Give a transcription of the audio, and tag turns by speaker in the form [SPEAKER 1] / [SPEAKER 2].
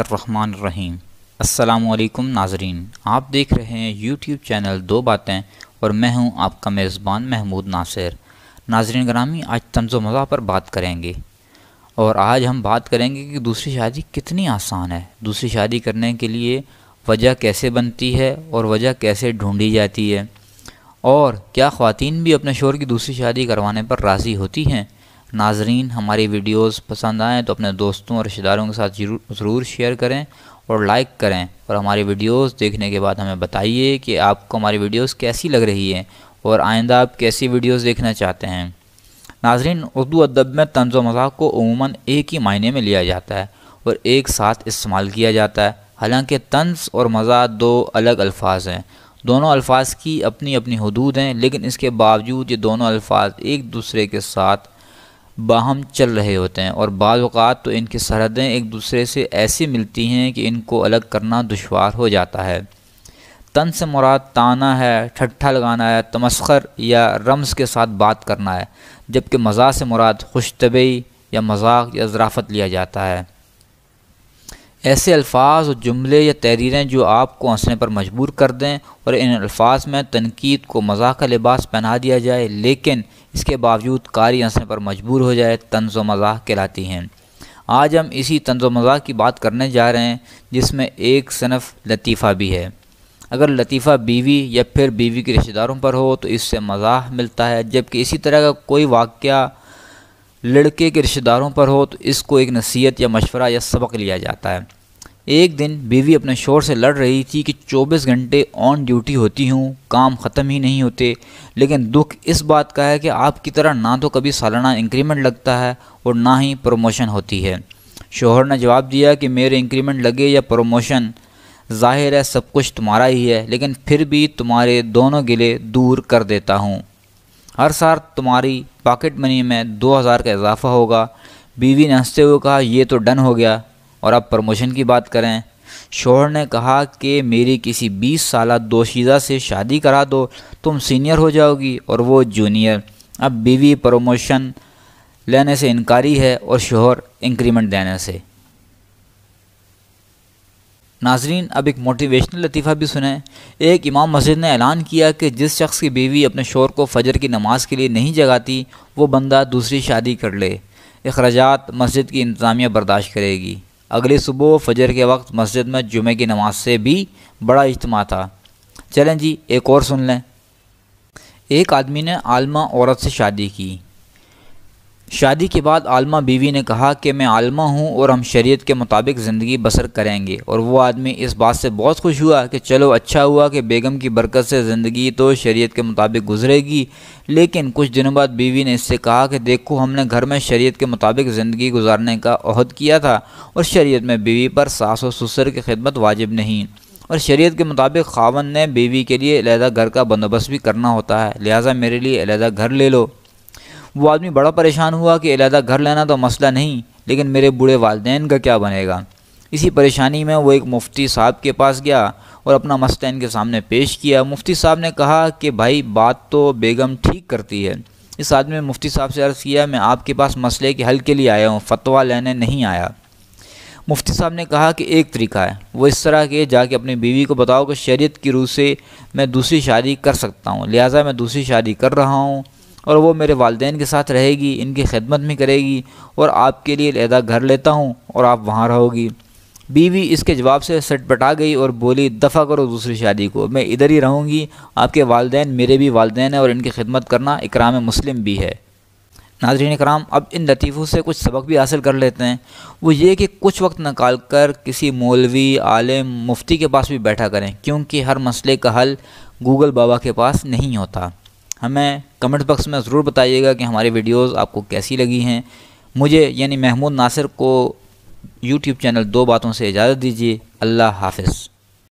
[SPEAKER 1] रहीम अस्सलाम नाजरीन आप देख रहे हैं यूट्यूब चैनल दो बातें और मैं हूं आपका मेज़बान महमूद नासिर नाजरीन ग्रामी आज तंज मज़ा पर बात करेंगे और आज हम बात करेंगे कि दूसरी शादी कितनी आसान है दूसरी शादी करने के लिए वजह कैसे बनती है और वजह कैसे ढूंढी जाती है और क्या ख़वान भी अपने शोर की दूसरी शादी करवाने पर राज़ी होती हैं नाजरीन हमारी वीडियोस पसंद आएँ तो अपने दोस्तों और रिश्तेदारों के साथ ज़रूर शेयर करें और लाइक करें और हमारी वीडियोस देखने के बाद हमें बताइए कि आपको हमारी वीडियोस कैसी लग रही है और आइंदा आप कैसी वीडियोस देखना चाहते हैं नाजरीन उर्दू अदब में तंज व मजाक को अमूमा एक ही मायने में लिया जाता है और एक साथ इस्तेमाल किया जाता है हालाँकि तंज और मज़ा दो अलग अल्फाज हैं दोनों अल्फाज की अपनी अपनी हदूद हैं लेकिन इसके बावजूद ये दोनों अल्फाज एक दूसरे के साथ बाहम चल रहे होते हैं और बाज़ात तो इनकी सरहदें एक दूसरे से ऐसी मिलती हैं कि इनको अलग करना दुशवार हो जाता है तन से मुराद ताना है ठट्ठा लगाना है तमस्खर या रम्स के साथ बात करना है जबकि मज़ा से मुराद खुश या मजाक या ज़राफ़त लिया जाता है ऐसे अल्फाज और जुमले या तहरीरें जो आपको हंसने पर मजबूर कर दें और इन अल्फाज में तनकीद को मजाक का लिबास पहना दिया जाए लेकिन इसके बावजूद कारी हंसने पर मजबूर हो जाए तंज व मजाक कहलाती हैं आज हम इसी तंज व मजाक की बात करने जा रहे हैं जिसमें एक सनफ़ लतीफ़ा भी है अगर लतीफ़ा बीवी या फिर बीवी के रिश्तेदारों पर हो तो इससे मजाक मिलता है जबकि इसी तरह का कोई वाक़ लड़के के रिश्तेदारों पर हो तो इसको एक नसीहत या मशवरा या सबक लिया जाता है एक दिन बीवी अपने शोर से लड़ रही थी कि 24 घंटे ऑन ड्यूटी होती हूँ काम ख़त्म ही नहीं होते लेकिन दुख इस बात का है कि आपकी तरह ना तो कभी सालाना इंक्रीमेंट लगता है और ना ही प्रमोशन होती है शोहर ने जवाब दिया कि मेरे इंक्रीमेंट लगे या प्रमोशन जाहिर है सब कुछ तुम्हारा ही है लेकिन फिर भी तुम्हारे दोनों गिले दूर कर देता हूँ हर साल तुम्हारी पॉकेट मनी में दो हज़ार का इजाफा होगा बीवी ने हंसते हुए कहा यह तो डन हो गया और अब प्रमोशन की बात करें शोहर ने कहा कि मेरी किसी 20 साल दोशीदा से शादी करा दो तुम सीनियर हो जाओगी और वो जूनियर अब बीवी प्रमोशन लेने से इनकारी है और शोहर इंक्रीमेंट देने से नाजरीन अब एक मोटिवेशनल लतीफ़ा भी सुने एक इमाम मस्जिद ने ऐलान किया कि जिस शख्स की बीवी अपने शोर को फजर की नमाज़ के लिए नहीं जगाती वो बंदा दूसरी शादी कर ले अखराज मस्जिद की इंतज़ामिया बर्दाश्त करेगी अगली सुबह फजर के वक्त मस्जिद में जुमे की नमाज से भी बड़ा इज्तम था चलें जी एक और सुन लें एक आदमी ने आलमा औरत से शादी की शादी के बाद आलमा बीवी ने कहा कि मैं आलमा हूँ और हम शरीयत के मुताबिक ज़िंदगी बसर करेंगे और वो आदमी इस बात से बहुत खुश हुआ कि चलो अच्छा हुआ कि बेगम की बरकत से ज़िंदगी तो शरीयत के मुताबिक गुजरेगी लेकिन कुछ दिनों बाद बीवी ने इससे कहा कि देखो हमने घर में शरीयत के मुताबिक ज़िंदगी गुजारने का अहद किया था और शरीयत में बीवी पर सास और ससुर की खिदमत वाजिब नहीं और शरीयत के मुताबिक खावन ने बीवी के लिए अलहदा घर का बंदोबस्त भी करना होता है लिहाजा मेरे लिए अलहदा घर ले लो वो आदमी बड़ा परेशान हुआ कि अलहदा घर लेना तो मसला नहीं लेकिन मेरे बूढ़े वालदेन का क्या बनेगा इसी परेशानी में वो एक मुफ्ती साहब के पास गया और अपना मसला इनके सामने पेश किया मुफ्ती साहब ने कहा कि भाई बात तो बेगम ठीक करती है इस आदमी ने मुफ्ती साहब से अर्ज़ किया मैं आपके पास मसले के हल के लिए आया हूँ फतवा लेने नहीं आया मुफ्ती साहब ने कहा कि एक तरीका है वो इस तरह के जाके अपनी बीवी को बताओ कि शरीयत की रूह से मैं दूसरी शादी कर सकता हूँ लिहाजा मैं दूसरी शादी कर रहा हूँ और वो मेरे वालदेन के साथ रहेगी इनकी खिदमत भी करेगी और आपके लिए लहदा घर लेता हूँ और आप वहाँ रहोगी बीवी इसके जवाब से सटपटा गई और बोली दफ़ा करो दूसरी शादी को मैं इधर ही रहूँगी आपके वालदेन मेरे भी वालदेन हैं और इनकी खिदमत करना इकराम मुस्लिम भी है नाजरीन कराम अब इन लतीफ़ों से कुछ सबक भी हासिल कर लेते हैं वो ये कि कुछ वक्त निकाल कर किसी मौलवी आलम मुफ्ती के पास भी बैठा करें क्योंकि हर मसले का हल गूगल बाबा के पास नहीं होता हमें कमेंट बॉक्स में ज़रूर बताइएगा कि हमारी वीडियोस आपको कैसी लगी हैं मुझे यानी महमूद नासिर को यूट्यूब चैनल दो बातों से इजाज़त दीजिए अल्लाह हाफिज़